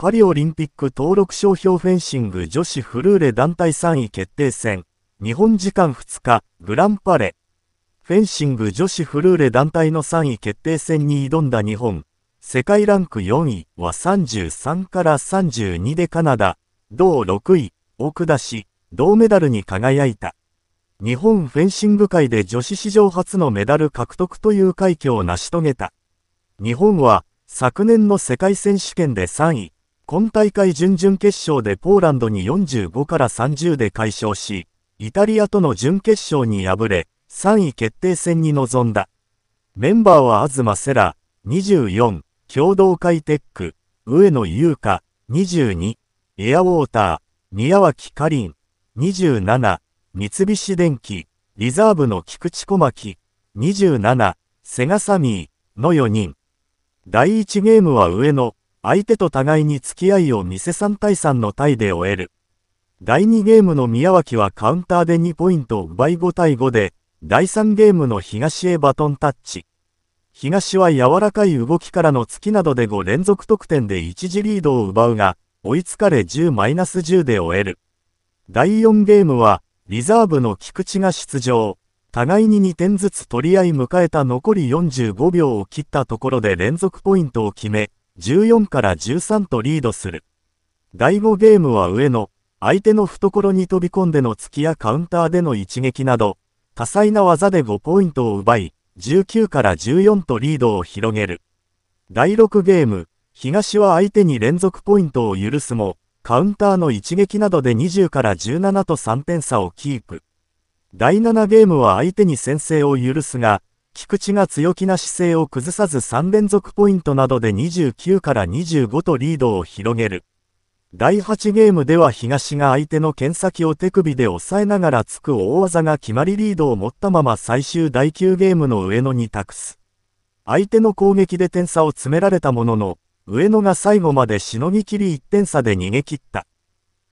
パリオリンピック登録商標フェンシング女子フルーレ団体3位決定戦、日本時間2日、グランパレ。フェンシング女子フルーレ団体の3位決定戦に挑んだ日本、世界ランク4位は33から32でカナダ、同6位を下し、銅メダルに輝いた。日本フェンシング界で女子史上初のメダル獲得という快挙を成し遂げた。日本は昨年の世界選手権で3位、今大会準々決勝でポーランドに45から30で解消し、イタリアとの準決勝に敗れ、3位決定戦に臨んだ。メンバーは東セラ、24、共同会テック、上野優香、22、エアウォーター、宮脇かりん、27、三菱電機、リザーブの菊池小牧、27、セガサミーの4人。第1ゲームは上野、相手と互いに付き合いを見せ3対3のタイで終える。第2ゲームの宮脇はカウンターで2ポイントを奪い5対5で、第3ゲームの東へバトンタッチ。東は柔らかい動きからの突きなどで5連続得点で一次リードを奪うが、追いつかれ10-10で終える。第4ゲームは、リザーブの菊池が出場。互いに2点ずつ取り合い迎えた残り45秒を切ったところで連続ポイントを決め、14から13とリードする。第5ゲームは上野、相手の懐に飛び込んでの突きやカウンターでの一撃など、多彩な技で5ポイントを奪い、19から14とリードを広げる。第6ゲーム、東は相手に連続ポイントを許すも、カウンターの一撃などで20から17と3点差をキープ。第7ゲームは相手に先制を許すが、菊池が強気な姿勢を崩さず3連続ポイントなどで29から25とリードを広げる。第8ゲームでは東が相手の剣先を手首で押さえながら突く大技が決まりリードを持ったまま最終第9ゲームの上野に託す。相手の攻撃で点差を詰められたものの、上野が最後までしのぎきり1点差で逃げ切った。